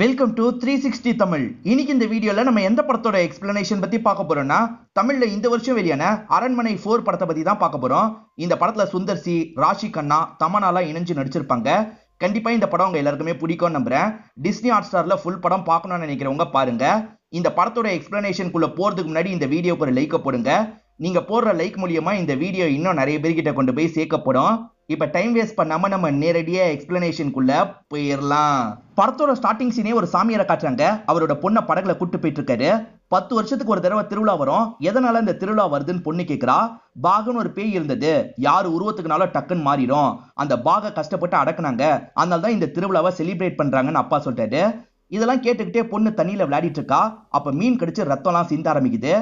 welcome to three sixty Tamil இன்னைக்கு இந்த வீடியோவில் நம்ம எந்த படத்தோட எக்ஸ்பிளனேஷன் பற்றி பார்க்க போறோம்னா தமிழில் இந்த வருஷம் வெளியான அரண்மனை ஃபோர் படத்தை பற்றி தான் பார்க்க போகிறோம் இந்த படத்தில் சுந்தர் சி ராஷி கண்ணா தமனாலாம் இணைஞ்சு நடிச்சிருப்பாங்க கண்டிப்பாக இந்த படம் உங்கள் எல்லாருக்குமே பிடிக்கும் நம்புகிறேன் டிஸ்னி ஹாட் ஸ்டாரில் ஃபுல் படம் பார்க்கணும்னு நினைக்கிறவங்க பாருங்க இந்த படத்தோட எக்ஸ்பிளனேஷனுக்குள்ளே போகிறதுக்கு முன்னாடி இந்த வீடியோக்கு ஒரு லைக்கை போடுங்க நீங்கள் போடுற லைக் மூலியமாக இந்த வீடியோ இன்னும் நிறைய பேர்கிட்ட கொண்டு போய் சேர்க்கப்படும் இப்போ டைம் வேஸ்ட் பண்ணாமல் நம்ம நேரடியாக எக்ஸ்பிளனேஷனுக்குள்ளே போயிடலாம் படத்தோட ஸ்டார்டிங் சீனே ஒரு சாமியாரை காட்டுறாங்க அவரோட பொண்ணை படகுல கூட்டு போயிட்டு இருக்காரு பத்து வருஷத்துக்கு ஒரு தடவை திருவிழா வரும் எதனால இந்த திருவிழா வருதுன்னு பொண்ணு கேட்குறா பாகன்னு ஒரு பேய் இருந்தது யார் உருவத்துக்குனாலும் டக்குன்னு மாறிடும் அந்த பாக கஷ்டப்பட்டு அடக்குனாங்க அதனால தான் இந்த திருவிழாவை செலிப்ரேட் பண்ணுறாங்கன்னு அப்பா சொல்றாரு இதெல்லாம் கேட்டுக்கிட்டே பொண்ணு தண்ணியில் விளையாடிட்டு இருக்கா அப்போ மீன் கடிச்சு ரத்தம்லாம் சிந்த ஆரம்பிக்குது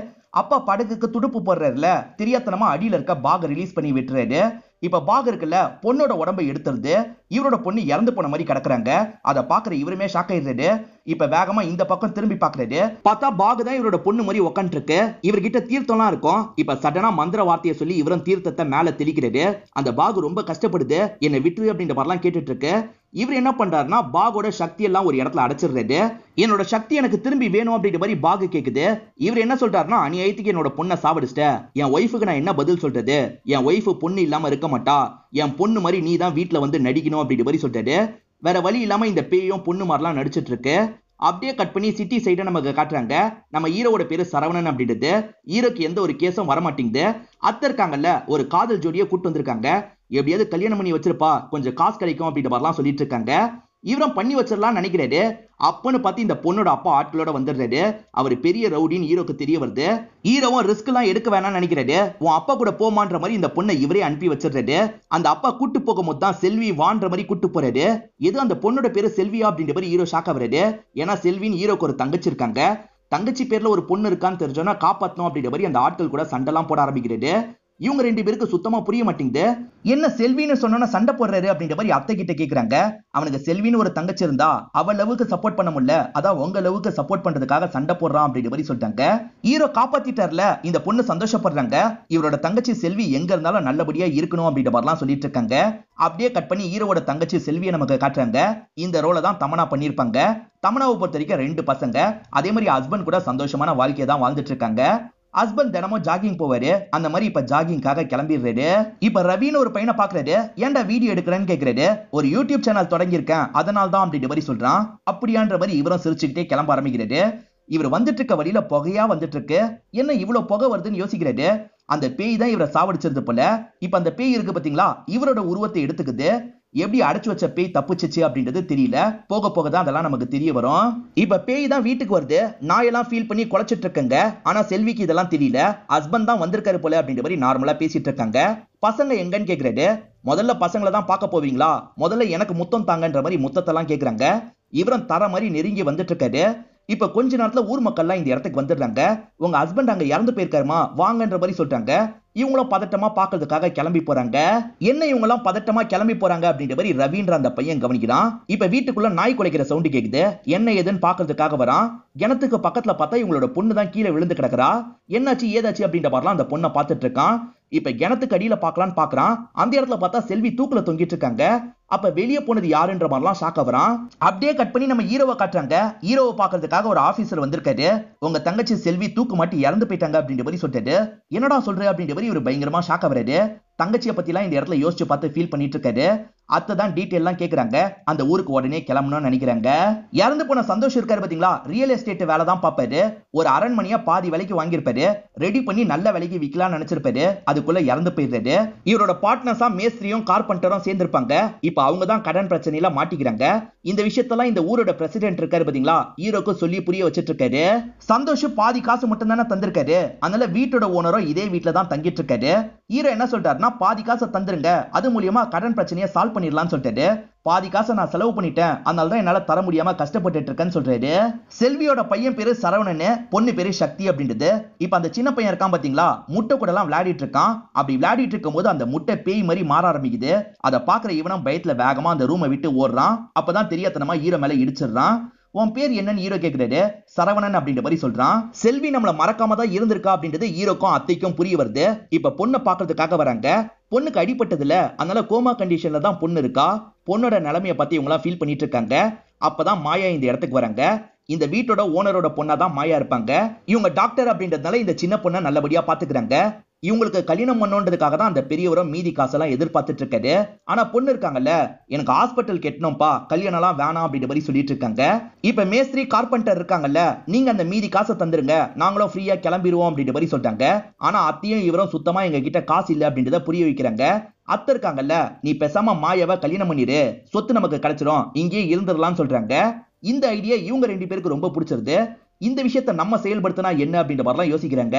அப்பா படகுக்கு துடுப்பு போடுறாருல தெரியாத்தனமா அடியில் இருக்க பாக ரிலீஸ் பண்ணி விட்டுறாரு இப்ப பாக் இருக்குல்ல பொண்ணோட உடம்பை எடுத்துருது இவரோட பொண்ணு இறந்து போன மாதிரி கிடக்குறாங்க அதை பாக்குற இவருமே ஷாக் ஆயிடுறது இப்ப வேகமா இந்த பக்கம் திரும்பி பாக்குறது பார்த்தா பாகு தான் இவரோட பொண்ணு மாதிரி உக்காந்துருக்கு இவர்கிட்ட தீர்த்தம்லாம் இருக்கும் இப்ப சடனா மந்திர வார்த்தையை சொல்லி இவரும் தீர்த்தத்தை மேல தெளிக்கிறது அந்த பாகு ரொம்ப கஷ்டப்படுது என்னை விட்டுரு அப்படின்ற மாதிரிலாம் கேட்டுட்டு இருக்கு இவர் என்ன பண்றாருன்னா பாகோட சக்தி எல்லாம் ஒரு இடத்துல அடைச்சிடுறது என்னோட சக்தி எனக்கு திரும்பி வேணும் அப்படிங்கிற மாதிரி பாகு கேக்குது இவர் என்ன சொல்றாருன்னா ஐத்துக்கு என்னோட பொண்ணை சாவடிச்சிட்டேன் என் ஒய்ஃபுக்கு நான் என்ன பதில் சொல்றது என் ஒய்ஃபு பொண்ணு இல்லாம இருக்க மாட்டா என் பொண்ணு மாதிரி நீ தான் வீட்டுல வந்து நடிக்கணும் அப்படிங்கிற மாதிரி சொல்றது வேற வழி இல்லாம இந்த பேயும் பொண்ணு மாதிரிலாம் நடிச்சிட்டு இருக்கு அப்படியே கட் பண்ணி சிட்டி சைடை நமக்கு காட்டுறாங்க நம்ம ஈரோட பேரு சரவணன் அப்படின்றது ஈரோக்கு எந்த ஒரு கேஸும் வரமாட்டேங்குது அத்த இருக்காங்கல்ல ஒரு காதல் ஜோடியை கூட்டு வந்திருக்காங்க எப்படியாவது கல்யாணம் பண்ணி வச்சிருப்பா கொஞ்சம் காசு கிடைக்கும் அப்படின்ற மாதிரிலாம் சொல்லிட்டு இருக்காங்க இவரம் பண்ணி வச்சிடலாம் நினைக்கிறாரு அப்பன்னு பார்த்து இந்த பொண்ணோட அப்பா ஆட்களோட வந்துடுறாரு அவர் பெரிய ரவுடின்னு ஹீரோக்கு தெரிய வருது ஹீரோவும் ரிஸ்க் எல்லாம் எடுக்க வேணாம்னு நினைக்கிறாரு உன் அப்பா கூட போமான்ற மாதிரி இந்த பொண்ணை இவரே அனுப்பி வச்சிடுறாரு அந்த அப்பா கூட்டு போகும்போது தான் செல்வி வான்ற மாதிரி கூட்டு போறாரு எது அந்த பொண்ணோட பேரு செல்வியா அப்படின்ற மாதிரி ஹீரோ ஷாக் ஆகுறாரு ஏன்னா செல்வின்னு ஹீரோக்கு ஒரு தங்கச்சி இருக்காங்க தங்கச்சி பேர்ல ஒரு பொண்ணு இருக்கான்னு தெரிஞ்சோன்னா காப்பாற்றணும் அப்படின்ற மாதிரி அந்த ஆட்கள் கூட சண்டைலாம் போட ஆரம்பிக்கிறது இவங்க ரெண்டு பேருக்கு சுத்தமா புரிய மாட்டேங்குது என்ன செல்வின்னு சொன்னோன்னா சண்டை போடுறாரு அப்படின்ற மாதிரி அத்தை கிட்ட கேக்குறாங்க அவனுக்கு செல்வின்னு ஒரு தங்கச்சி இருந்தா அவ லவுக்கு சப்போர்ட் பண்ண முடியல அதான் உங்க லவுக்கு சப்போர்ட் பண்றதுக்காக சண்டை போடுறான் அப்படின்ற மாதிரி சொல்லிட்டாங்க ஹீரோ காப்பாத்திட்டார்ல இந்த பொண்ணு சந்தோஷப்படுறாங்க இவரோட தங்கச்சி செல்வி எங்க இருந்தாலும் நல்லபடியா இருக்கணும் அப்படின்ற மாதிரிலாம் சொல்லிட்டு இருக்காங்க அப்படியே கட் பண்ணி ஹீரோட தங்கச்சி செல்வியை நமக்கு காட்டுறாங்க இந்த ரோலை தான் தமனா பண்ணியிருப்பாங்க தமனாவை பொறுத்த வரைக்கும் ரெண்டு பசங்க அதே மாதிரி ஹஸ்பண்ட் கூட சந்தோஷமான வாழ்க்கையை தான் வாழ்ந்துட்டு இருக்காங்க ஹஸ்பண்ட் தினமும் ஜாகிங் போவாரு அந்த மாதிரி இப்ப ஜாகிங்காக கிளம்பிடுறாரு இப்ப ரவின்னு ஒரு பையனை பாக்குறாரு ஏன்டா வீடியோ எடுக்கிறேன்னு கேக்குறாரு ஒரு யூடியூப் சேனல் தொடங்கியிருக்கேன் அதனால தான் அப்படின்ற மாதிரி சொல்றான் அப்படியான்ற மாதிரி இவரும் சிரிச்சுக்கிட்டே கிளம்ப ஆரம்பிக்கிறாரு இவர் வந்துட்டு இருக்க வழியில புகையா வந்துட்டு இருக்கு என்ன இவ்வளவு புகை வருதுன்னு யோசிக்கிறாரு அந்த பேய் தான் இவரை சாவடிச்சிருந்த போல இப்ப அந்த பேய் இருக்கு பாத்தீங்களா இவரோட உருவத்தை எடுத்துக்குது எப்படி அடைச்சு வச்ச பேய் தப்புச்சிச்சு அப்படின்றது தெரியல போக போக தான் அதெல்லாம் நமக்கு தெரிய வரும் இப்ப பேய் தான் வீட்டுக்கு வருது நாயெல்லாம் ஃபீல் பண்ணி குழச்சிட்டு இருக்கங்க ஆனா செல்விக்கு இதெல்லாம் தெரியல ஹஸ்பண்ட் தான் வந்திருக்காரு போல அப்படின்ற மாதிரி நார்மலா பேசிட்டு இருக்காங்க பசங்க எங்கன்னு கேக்குறது முதல்ல பசங்களை தான் பார்க்க போவீங்களா முதல்ல எனக்கு முத்தம் தாங்கன்ற மாதிரி முத்தத்தெல்லாம் கேட்குறாங்க இவரம் தர மாதிரி நெருங்கி வந்துட்டு இருக்காரு இப்ப கொஞ்ச நேரத்துல ஊர் மக்கள்லாம் இந்த இடத்துக்கு வந்துடுறாங்க உங்க ஹஸ்பண்ட் அங்க இறந்து போயிருக்காருமா வாங்கன்ற மாதிரி சொல்றாங்க இவங்களும் பதட்டமா பார்க்கறதுக்காக கிளம்பி போறாங்க என்ன எல்லாம் பதட்டமா கிளம்பி போறாங்க அப்படின்ற மாதிரி ரவீன்ற அந்த பையன் கவனிக்கிறான் இப்ப வீட்டுக்குள்ள நாய் குலைக்கிற சவுண்டு கேக்குது என்ன ஏதுன்னு பாக்குறதுக்காக வரான் கிணத்துக்கு பக்கத்துல பார்த்தா இவங்களோட பொண்ணு தான் கீழே விழுந்து கிடக்குறா என்னாச்சு ஏதாச்சு அப்படின்ற மாதிரிலாம் அந்த பொண்ணை பார்த்துட்டு இருக்கான் இப்ப கிணத்துக்கு அடியில பாக்கலாம்னு பாக்குறான் அந்த இடத்துல பார்த்தா செல்வி தூக்குல தொங்கிட்டு இருக்காங்க அப்ப வெளியே போனது யாருன்ற மாதிரிலாம் ஷாக் ஆகுறான் அப்படியே கட் பண்ணி நம்ம ஹீரோவை காட்டுறாங்க ஹீரோவை பாக்குறதுக்காக ஒரு ஆபீசர் வந்திருக்காரு உங்க தங்கச்சி செல்வி தூக்கு மாட்டி இறந்து போயிட்டாங்க அப்படின்ற மாதிரி சொல்லிட்டு என்னடா சொல்றேன் அப்படின்ற மாதிரி இவர் பயங்கரமா ஷாக் ஆகுறாரு தங்கச்சியை பத்திலாம் இந்த இடத்துல யோசிச்சு பார்த்து ஃபீல் பண்ணிட்டு இருக்காரு அத்தை தான் டீட்டெயிலாம் கேட்கறாங்க அந்த ஊருக்கு உடனே கிளம்பணும்னு நினைக்கிறாங்க இறந்து போன சந்தோஷம் இருக்காரு பாத்தீங்களா ரியல் எஸ்டேட் வேலை தான் பார்ப்பாரு ஒரு அரண்மனையா பாதி விலைக்கு வாங்கியிருப்பாரு ரெடி பண்ணி நல்ல விலைக்கு விற்கலாம்னு நினைச்சிருப்பாரு அதுக்குள்ள இறந்து போயிருந்தாரு இவரோட பார்ட்னர்ஸா மேஸ்திரியும் கார்பெண்டரும் சேர்ந்திருப்பாங்க இப்ப அவங்க தான் கடன் பிரச்சனையில மாட்டிக்கிறாங்க இந்த விஷயத்தெல்லாம் இந்த ஊரோட பிரசிடென்ட் இருக்காரு பார்த்தீங்களா ஹீரோக்கு சொல்லி புரிய வச்சிட்டு இருக்காரு சந்தோஷ் பாதி காசு மட்டும் தானே தந்திருக்காரு அதனால வீட்டோட ஓனரும் இதே வீட்டுல தான் தங்கிட்டு இருக்காரு ஹீரோ என்ன சொல்றாருன்னா பாதி காசை தந்துருங்க அது மூலியமா கடன் பிரச்சனையை சால்வ் பண்ணிடலாம் சொல்லிட்டு பாதி காசை நான் செலவு பண்ணிட்டேன் அதனால தான் என்னால் தர முடியாம கஷ்டப்பட்டு இருக்கேன்னு சொல்றாரு செல்வியோட பையன் பேரு சரவணன் பொண்ணு பேரு சக்தி அப்படின்றது இப்ப அந்த சின்ன பையன் இருக்கான் பாத்தீங்களா முட்டை கூட எல்லாம் விளையாடிட்டு இருக்கான் அப்படி விளையாடிட்டு இருக்கும் போது அந்த முட்டை பேய் மாதிரி மாற ஆரம்பிக்குது அதை பாக்குற இவனும் பயத்துல வேகமா அந்த ரூமை விட்டு ஓடுறான் அப்பதான் தெரியாதனமா ஈர மேல இடிச்சிடுறான் உன் பேர் என்னன்னு ஹீரோ கேட்கிறாரு சரவணன் அப்படின்ற மாதிரி சொல்றான் செல்வி நம்மள மறக்காம தான் இருந்திருக்கா அப்படின்றது ஹீரோக்கும் அத்தைக்கும் புரிய வருது இப்ப பொண்ணை பாக்குறதுக்காக வராங்க பொண்ணுக்கு அடிப்பட்டதுல அதனால கோமா கண்டிஷன்ல தான் பொண்ணு இருக்கா பொண்ணோட நிலைமைய பத்தி இவங்களா ஃபீல் பண்ணிட்டு இருக்காங்க அப்பதான் மாயா இந்த இடத்துக்கு வராங்க இந்த வீட்டோட ஓனரோட பொண்ணா தான் மாயா இருப்பாங்க இவங்க டாக்டர் அப்படின்றதுனால இந்த சின்ன பொண்ணை நல்லபடியா பாத்துக்கிறாங்க இவங்களுக்கு கல்யாணம் பண்ணோன்றதுக்காக தான் அந்த பெரியவரும் மீதி காசெல்லாம் எதிர்பார்த்துட்டு இருக்காரு ஆனா பொண்ணு இருக்காங்கல்ல எனக்கு ஹாஸ்பிட்டல் கட்டணும்ப்பா கல்யாணம்லாம் வேணாம் அப்படின்ற மாதிரி சொல்லிட்டு இருக்காங்க இப்ப மேஸ்திரி கார்பெண்டர் இருக்காங்கல்ல நீங்க அந்த மீதி காசை தந்துருங்க நாங்களும் ஃப்ரீயா கிளம்பிடுவோம் அப்படின்ற மாதிரி சொல்லிட்டாங்க ஆனா அத்தையும் இவரும் சுத்தமா எங்க கிட்ட காசு இல்லை அப்படின்றத புரிய வைக்கிறாங்க அத்தை இருக்காங்கல்ல நீ பெசாம மாயாவை கல்யாணம் பண்ணிடு சொத்து நமக்கு கிடைச்சிடும் இங்கேயே இருந்துடலாம்னு சொல்றாங்க இந்த ஐடியா இவங்க ரெண்டு பேருக்கு ரொம்ப பிடிச்சிருது இந்த விஷயத்த நம்ம செயல்படுத்தினா என்ன அப்படின்ற மாதிரிலாம் யோசிக்கிறாங்க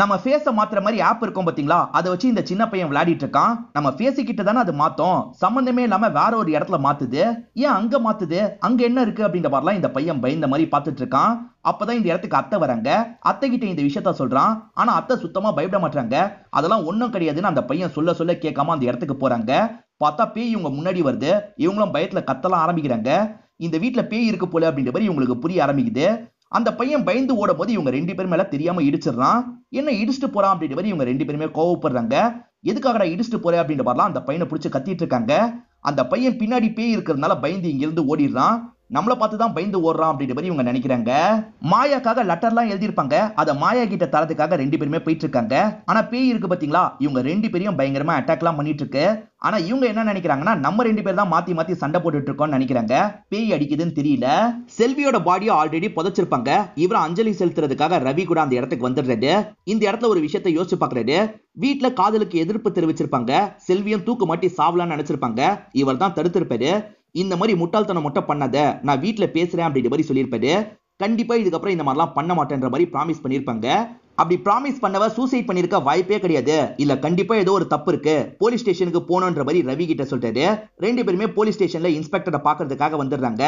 நம்ம ஃபேஸை மாத்துற மாதிரி ஆப் இருக்கும் பார்த்தீங்களா அதை வச்சு இந்த சின்ன பையன் விளையாடிட்டு இருக்கான் நம்ம பேசிக்கிட்டு தானே அது மாத்தோம் சம்மந்தமே இல்லாம வேற ஒரு இடத்துல மாத்துது ஏன் அங்க மாத்துது அங்க என்ன இருக்கு அப்படின்ற மாதிரி இந்த பையன் பயந்த மாதிரி பார்த்துட்டு இருக்கான் அப்பதான் இந்த இடத்துக்கு அத்தை வராங்க அத்தை கிட்ட இந்த விஷயத்த சொல்றான் ஆனா அத்தை சுத்தமா பயப்பட மாட்டாங்க அதெல்லாம் ஒன்றும் கிடையாதுன்னு அந்த பையன் சொல்ல சொல்ல கேட்காம அந்த இடத்துக்கு போறாங்க பார்த்தா பேய் இவங்க முன்னாடி வருது இவங்களும் பயத்துல கத்தலாம் ஆரம்பிக்கிறாங்க இந்த வீட்டில் பேய் இருக்க போல அப்படின்ற மாதிரி இவங்களுக்கு புரிய ஆரம்பிக்குது அந்த பையன் பயந்து ஓடும் போது இவங்க ரெண்டு பேருமே எல்லாம் தெரியாம இடிச்சிடறான் என்ன இடிச்சுட்டு போறான் அப்படின்ற மாதிரி இவங்க ரெண்டு பேருமே கோவப்படுறாங்க எதுக்காகடா இடிச்சுட்டு போறேன் அப்படின்ற மாதிரிலாம் அந்த பையனை பிடிச்சி கத்திட்டு இருக்காங்க அந்த பையன் பின்னாடி பேய் இருக்கிறதுனால பயந்து இங்கிருந்து ஓடிடுறான் நம்மளை பார்த்து தான் பயந்து ஓடுறான் அப்படின்ற மாதிரி இவங்க நினைக்கிறாங்க மாயாக்காக லெட்டர்லாம் எழுதியிருப்பாங்க அதை மாயா கிட்ட தரத்துக்காக ரெண்டு பேருமே போயிட்டு இருக்காங்க ஆனா பேய் இருக்கு பாத்தீங்களா இவங்க ரெண்டு பேரையும் பயங்கரமா அட்டாக்லாம் பண்ணிட்டு இருக்கு ஆனா இவங்க என்ன நினைக்கிறாங்கன்னா நம்ம ரெண்டு பேர் தான் மாத்தி மாத்தி சண்டை போட்டுட்டு இருக்கோம்னு நினைக்கிறாங்க பேய் அடிக்குதுன்னு தெரியல செல்வியோட பாடியை ஆல்ரெடி புதைச்சிருப்பாங்க இவர அஞ்சலி செலுத்துறதுக்காக ரவி கூட அந்த இடத்துக்கு வந்துடுறது இந்த இடத்துல ஒரு விஷயத்த யோசிச்சு பாக்குறது வீட்டுல காதலுக்கு எதிர்ப்பு தெரிவிச்சிருப்பாங்க செல்வியும் தூக்கு மாட்டி சாவலான்னு நினைச்சிருப்பாங்க இவர் தான் தடுத்திருப்பாரு இந்த மாதிரி முட்டாள்தனம் மட்டும் பண்ணாத நான் வீட்டில் பேசுகிறேன் அப்படின்ற மாதிரி சொல்லியிருப்பாரு கண்டிப்பாக இதுக்கப்புறம் இந்த மாதிரிலாம் பண்ண மாட்டேன்ற மாதிரி ப்ராமிஸ் பண்ணியிருப்பாங்க அப்படி ப்ராமிஸ் பண்ணவ சூசைட் பண்ணியிருக்க வாய்ப்பே கிடையாது இல்ல கண்டிப்பா ஏதோ ஒரு தப்பு இருக்கு போலீஸ் ஸ்டேஷனுக்கு போனோன்ற மாதிரி ரவி கிட்ட சொல்றாரு ரெண்டு பேருமே போலீஸ் ஸ்டேஷன்ல இன்ஸ்பெக்டரை பாக்குறதுக்காக வந்துடுறாங்க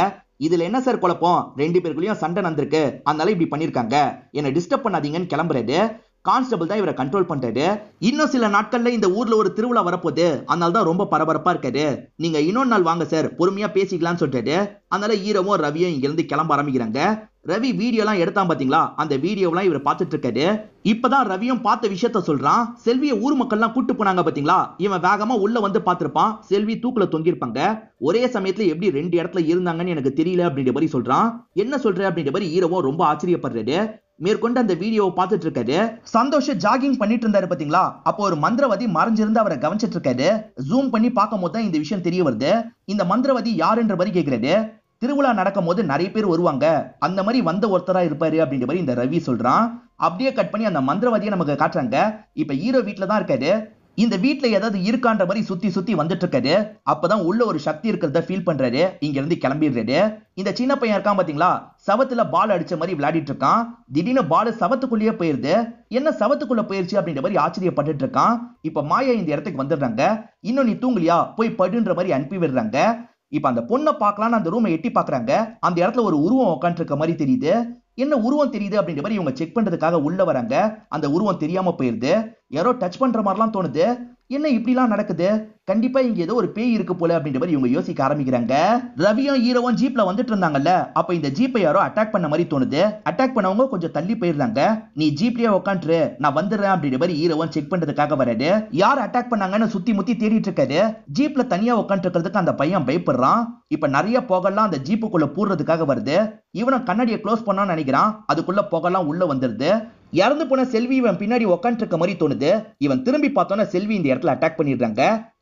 இதுல என்ன சார் குழப்பம் ரெண்டு பேருக்குள்ளயும் சண்டை நடந்திருக்கு அதனால இப்படி பண்ணிருக்காங்க என்ன டிஸ்டர்ப் பண்ணாதீங்கன்னு கிளம்புறது கான்ஸ்டபிள் தான் இவரை கண்ட்ரோல் பண்றாரு இன்னும் சில நாட்கள்ல இந்த ஊர்ல ஒரு திருவிழா வரப்போகுது அதனால தான் ரொம்ப பரபரப்பா இருக்காரு நீங்க இன்னொரு நாள் வாங்க சார் பொறுமையா பேசிக்கலாம்னு சொல்றாரு அதனால ஈரமும் ரவியும் இங்க இருந்து கிளம்ப ஆரம்பிக்கிறாங்க ரவி வீடியோலாம் எடுத்தான் பாத்தீங்களா அந்த வீடியோலாம் இவர் பார்த்துட்டு இருக்காரு இப்பதான் ரவியும் பார்த்த விஷயத்த சொல்றான் செல்விய ஊர் மக்கள்லாம் கூட்டு போனாங்க பாத்தீங்களா இவன் வேகமா உள்ள வந்து பார்த்திருப்பான் செல்வி தூக்குல தொங்கியிருப்பாங்க ஒரே சமயத்துல எப்படி ரெண்டு இடத்துல இருந்தாங்கன்னு எனக்கு தெரியல அப்படின்ற மாதிரி சொல்றான் என்ன சொல்ற அப்படின்ற மாதிரி ஈரவும் ரொம்ப ஆச்சரியப்படுறாரு மேற்கொண்டு அந்த வீடியோவை பார்த்துட்டு இருக்காரு சந்தோஷ ஜாகிங் பண்ணிட்டு இருந்தாரு பாத்தீங்களா அப்போ ஒரு மந்திரவாதி மறைஞ்சிருந்து அவரை கவனிச்சிட்டு இருக்காரு ஜூம் பண்ணி பார்க்கும் போது தான் இந்த விஷயம் தெரிய வருது இந்த மந்திரவாதி யாருன்ற மாதிரி கேட்கிறாரு திருவிழா நடக்கும் போது நிறைய பேர் வருவாங்க அந்த மாதிரி வந்த ஒருத்தரா இருப்பாரு அப்படின்ற மாதிரி இந்த ரவி சொல்றான் அப்படியே கட் பண்ணி அந்த மந்திரவாதியை நமக்கு காட்டுறாங்க இப்ப ஹீரோ வீட்டில தான் இருக்காரு இந்த வீட்டுல ஏதாவது இருக்கான்ற மாதிரி சுத்தி சுத்தி வந்துட்டு இருக்காரு அப்பதான் உள்ள ஒரு சக்தி இருக்கிறத ஃபீல் பண்றாரு இங்க இருந்து கிளம்பிடுறாரு இந்த சின்ன பையன் இருக்கான் பாத்தீங்களா சவத்துல பால் அடிச்ச மாதிரி விளையாடிட்டு இருக்கான் திடீர்னு பால் சவத்துக்குள்ளேயே போயிருது என்ன சவத்துக்குள்ள போயிருச்சு அப்படின்ற மாதிரி ஆச்சரியப்பட்டு இருக்கான் இப்ப மாயா இந்த இடத்துக்கு வந்துடுறாங்க இன்னும் நீ தூங்கலியா போய் படுன்ற மாதிரி அனுப்பி விடுறாங்க இப்ப அந்த பொண்ணை பார்க்கலான்னு அந்த ரூமை எட்டி பாக்குறாங்க அந்த இடத்துல ஒரு உருவம் உட்காந்துருக்க மாதிரி தெரியுது என்ன உருவம் தெரியுது அப்படின்ற மாதிரி இவங்க செக் பண்றதுக்காக உள்ள வராங்க அந்த உருவம் தெரியாம போயிருது யாரோ டச் பண்ற மாதிரிலாம் தோணுது என்ன இப்படிலாம் நடக்குது கண்டிப்பா இங்க ஏதோ ஒரு பேய் இருக்கு போல அப்படின்ற மாதிரி இவங்க யோசிக்க ஆரம்பிக்கிறாங்க ரவியும் ஹீரோவும் ஜீப்ல வந்துட்டு இருந்தாங்கல்ல அப்ப இந்த ஜீப்பை யாரோ அட்டாக் பண்ண மாதிரி தோணுது அட்டாக் பண்ணவங்க கொஞ்சம் தள்ளி போயிருந்தாங்க நீ ஜீப்லயே உட்காந்துரு நான் வந்துடுறேன் அப்படின்ற மாதிரி ஹீரோவும் செக் பண்றதுக்காக வராது யார் அட்டாக் பண்ணாங்கன்னு சுத்தி முத்தி தேடிட்டு இருக்காரு ஜீப்ல தனியா உட்காந்துருக்கிறதுக்கு அந்த பையன் பயப்படுறான் இப்ப நிறைய புகழ்லாம் அந்த ஜீப்புக்குள்ள பூடுறதுக்காக வருது இவனும் கண்ணாடியை க்ளோஸ் பண்ணான்னு நினைக்கிறான் அதுக்குள்ள புகழ்லாம் உள்ள வந்துருது இறந்து போன செல்வி இவன் பின்னாடி உக்காந்துருக்க மாதிரி தோணுது இவன் திரும்பி பார்த்தோன்னா செல்வி இந்த இடத்துல அட்டாக் பண்ணிடுறாங்க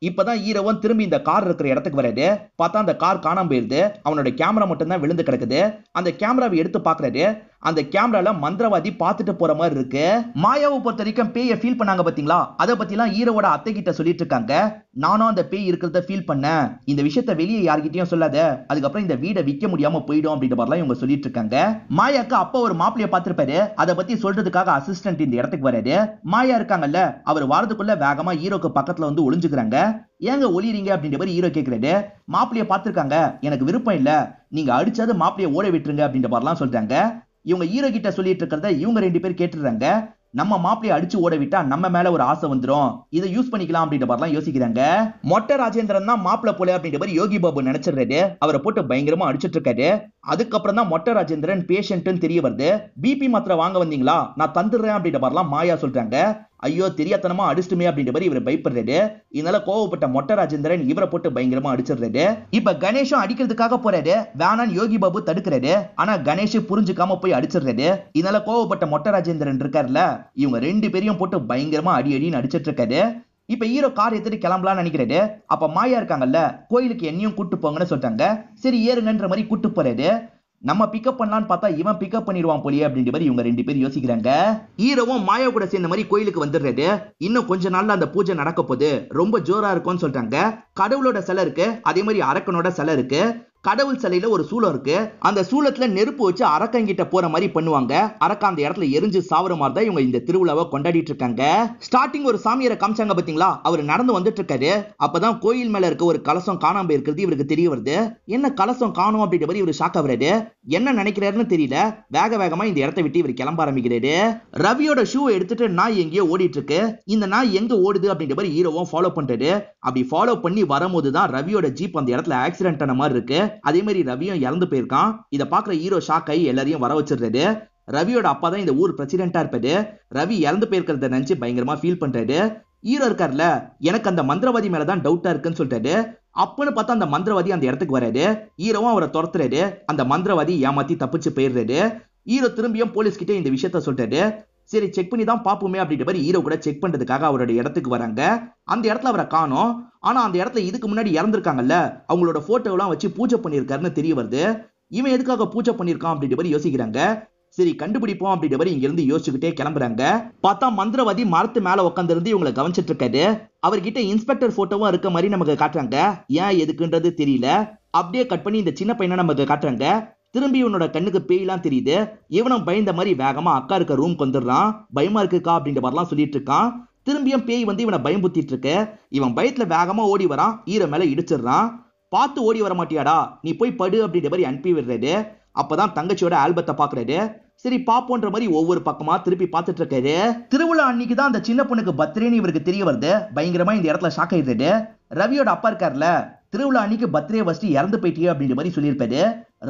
இப்பதான் ஈரவன் திரும்பி இந்த கார் இருக்கிற இடத்துக்கு வராது பார்த்தா அந்த கார் காணாம போயிருது அவனோட கேமரா மட்டும் தான் விழுந்து கிடக்குது அந்த கேமராவை எடுத்து பாக்குறாரு அந்த கேமரால மந்திரவாதி பார்த்துட்டு போற மாதிரி இருக்கு மாயாவை பொறுத்த வரைக்கும் பேயை ஃபீல் பண்ணாங்க பாத்தீங்களா அதை பத்திலாம் ஈரோட அத்தை கிட்ட சொல்லிட்டு இருக்காங்க நானும் அந்த பேய் இருக்கிறத ஃபீல் பண்ணேன் இந்த விஷயத்த வெளியே யார்கிட்டயும் சொல்லாத அதுக்கப்புறம் இந்த வீடை விற்க முடியாம போயிடும் அப்படின்ற மாதிரிலாம் இவங்க சொல்லிட்டு இருக்காங்க மாயாக்கு அப்பா ஒரு மாப்பிளைய பார்த்திருப்பாரு அதை பத்தி சொல்றதுக்காக அசிஸ்டன்ட் இந்த இடத்துக்கு வராரு மாயா இருக்காங்கல்ல அவர் வாரதுக்குள்ள வேகமா ஹீரோக்கு பக்கத்துல வந்து ஒளிஞ்சுக்கிறாங்க ஏங்க ஒளியறீங்க அப்படின்ற மாதிரி ஹீரோ கேட்கிறாரு மாப்பிள்ளைய பார்த்துருக்காங்க எனக்கு விருப்பம் இல்லை நீங்க அடிச்சது மாப்பிள்ளைய ஓட விட்டுருங்க அப்படின்ற மாதிரிலாம் சொல்றாங்க இவங்க ஹீரோ கிட்ட சொல்லிட்டு இருக்கிறத இவங்க ரெண்டு பேர் கேட்டுறாங்க நம்ம மாப்பிள்ளைய அடிச்சு ஓட விட்டா நம்ம மேல ஒரு ஆசை வந்துடும் இதை யூஸ் பண்ணிக்கலாம் அப்படின்ற மாதிரிலாம் யோசிக்கிறாங்க மொட்டை ராஜேந்திரன் தான் மாப்பிள்ள போல அப்படின்ற மாதிரி யோகி பாபு நினைச்சிடுறாரு அவரை போட்டு பயங்கரமா அடிச்சிட்டு இருக்காரு அதுக்கப்புறம் தான் மொட்டை ராஜேந்திரன் பேஷண்ட்னு தெரிய வருது பிபி மாத்திரை வாங்க வந்தீங்களா நான் தந்துடுறேன் அப்படின்ற மாதிரிலாம் மாயா சொல்றாங்க ஐயோ தெரியாதனமா அடிச்சுமே அப்படின்ற மாதிரி இவர் பயப்படுறது இதனால கோவப்பட்ட மொட்டை ராஜேந்திரன் இவரை போட்டு பயங்கரமா அடிச்சிடுறாரு இப்ப கணேஷும் அடிக்கிறதுக்காக போறாரு வேணான்னு யோகி பாபு தடுக்கிறாரு ஆனா கணேஷ் புரிஞ்சுக்காம போய் அடிச்சிடுறது இதனால கோவப்பட்ட மொட்டை ராஜேந்திரன் இருக்காருல்ல இவங்க ரெண்டு பேரையும் போட்டு பயங்கரமா அடி அடின்னு அடிச்சிட்டு இருக்காரு இப்ப ஹீரோ கார் எடுத்துட்டு கிளம்பலாம்னு நினைக்கிறாரு அப்ப மாயா இருக்காங்கல்ல கோயிலுக்கு என்னையும் கூட்டு போங்கன்னு சொல்றாங்க சரி ஏறுங்கன்ற மாதிரி கூட்டு போறாரு நம்ம பிக்கப் பண்ணலாம்னு பார்த்தா இவன் பிக்கப் பண்ணிடுவான் போலியே அப்படின்ற மாதிரி இவங்க ரெண்டு பேரும் யோசிக்கிறாங்க ஈரவும் மாயா கூட சேர்ந்த மாதிரி கோயிலுக்கு வந்துடுறது இன்னும் கொஞ்ச நாள்ல அந்த பூஜை நடக்க போகுது ரொம்ப ஜோரா இருக்கும்னு சொல்றாங்க கடவுளோட சிலை இருக்கு அதே மாதிரி அரக்கனோட சிலை இருக்கு கடவுள் சிலையில ஒரு சூளம் இருக்கு அந்த சூளத்துல நெருப்பு வச்சு அரக்கங்கிட்ட போற மாதிரி பண்ணுவாங்க அரக்க அந்த இடத்துல எரிஞ்சு சாவுற மாதிரி தான் இவங்க இந்த திருவிழாவை கொண்டாடிட்டு இருக்காங்க ஸ்டார்டிங் ஒரு சாமியரை காமிச்சாங்க பாத்தீங்களா அவர் நடந்து வந்துட்டு இருக்காரு அப்பதான் கோயில் மேல இருக்க ஒரு கலசம் காணாம இருக்கிறது இவருக்கு தெரிய வருது என்ன கலசம் காணும் அப்படின்ற மாதிரி இவர் ஷாக் ஆகுறாரு என்ன நினைக்கிறாருன்னு தெரியல வேக வேகமா இந்த இடத்த விட்டு இவர் கிளம்ப ஆரம்பிக்கிறாரு ரவியோட ஷூ எடுத்துட்டு நாய் எங்கேயோ ஓடிட்டு இருக்கு இந்த நாய் எங்க ஓடுது அப்படின்ற மாதிரி ஹீரோவும் ஃபாலோ பண்றாரு அப்படி ஃபாலோ பண்ணி வரும்போது தான் ரவியோட ஜீப் அந்த இடத்துல ஆக்சிடென்ட் ஆன மாதிரி இருக்கு அதே மாதிரி ரவியும் இறந்து போயிருக்கான் இதை பாக்குற ஹீரோ ஷாக் ஆகி எல்லாரையும் வர வச்சிருந்தது ரவியோட அப்பா தான் இந்த ஊர் பிரசிடென்டா இருப்பது ரவி இறந்து போயிருக்கிறத நினைச்சு பயங்கரமா ஃபீல் பண்றாரு ஹீரோ இருக்கார்ல எனக்கு அந்த மந்திரவாதி மேலதான் டவுட்டா இருக்குன்னு சொல்லிட்டாரு அப்பன்னு பார்த்தா அந்த மந்திரவாதி அந்த இடத்துக்கு வராது ஹீரோவும் அவரை துரத்துறாரு அந்த மந்திரவாதி ஏமாத்தி தப்பிச்சு போயிடுறாரு ஹீரோ திரும்பியும் போலீஸ் கிட்ட இந்த விஷயத்த சொல்லிட்டாரு சரி செக் பண்ணி தான் பார்ப்போமே அப்படின்ற மாதிரி ஹீரோ கூட செக் பண்றதுக்காக அவருடைய இடத்துக்கு வராங்க அந்த இடத்துல அவரை காணோம் ஆனா அந்த இடத்துல இதுக்கு முன்னாடி இறந்துருக்காங்கல்ல அவங்களோட போட்டோலாம் வச்சு பூஜை பண்ணியிருக்காருன்னு தெரிய வருது இவன் எதுக்காக பூஜை பண்ணியிருக்கான் அப்படின்ற மாதிரி யோசிக்கிறாங்க சரி கண்டுபிடிப்போம் அப்படின்ற மாதிரி இங்க இருந்து யோசிச்சுக்கிட்டே கிளம்புறாங்க பார்த்தா மந்திரவாதி மரத்து மேல உட்காந்துருந்து இவங்களை கவனிச்சிட்டு இருக்காரு அவர்கிட்ட இன்ஸ்பெக்டர் போட்டோவும் இருக்க மாதிரி நமக்கு காட்டுறாங்க ஏன் எதுக்குன்றது தெரியல அப்படியே கட் பண்ணி இந்த சின்ன பையனை நமக்கு காட்டுறாங்க திரும்பி இவனோட கண்ணுக்கு பேயெல்லாம் தெரியுது இவனும் பயந்த மாதிரி வேகமா அக்கா இருக்க ரூம் வந்துடுறான் பயமா இருக்குக்கா அப்படின்ற மாதிரிலாம் சொல்லிட்டு இருக்கான் திரும்பியும் பேய் வந்து இவனை பயம்புத்திட்டு இருக்கு இவன் பயத்துல வேகமா ஓடி வரான் ஈர மேல இடிச்சிடுறான் பார்த்து ஓடி வர மாட்டியாடா நீ போய் படு அப்படின்ற மாதிரி அனுப்பி விடுறாரு அப்பதான் தங்கச்சியோட ஆல்பத்தை பாக்குறது சரி பாப்போன்ற மாதிரி ஒவ்வொரு பக்கமா திருப்பி பார்த்துட்டு இருக்காரு திருவிழா அன்னைக்கு தான் அந்த சின்ன பொண்ணுக்கு பர்த்டேன்னு இவருக்கு தெரிய வருது பயங்கரமா இந்த இடத்துல ஷாக் ஆயிடுறது ரவியோட அப்பா இருக்கார்ல திருவிழா அன்னைக்கு பர்த்டே வசதி இறந்து போயிட்டியே அப்படின்ற மாதிரி சொல்லியிருப்பாரு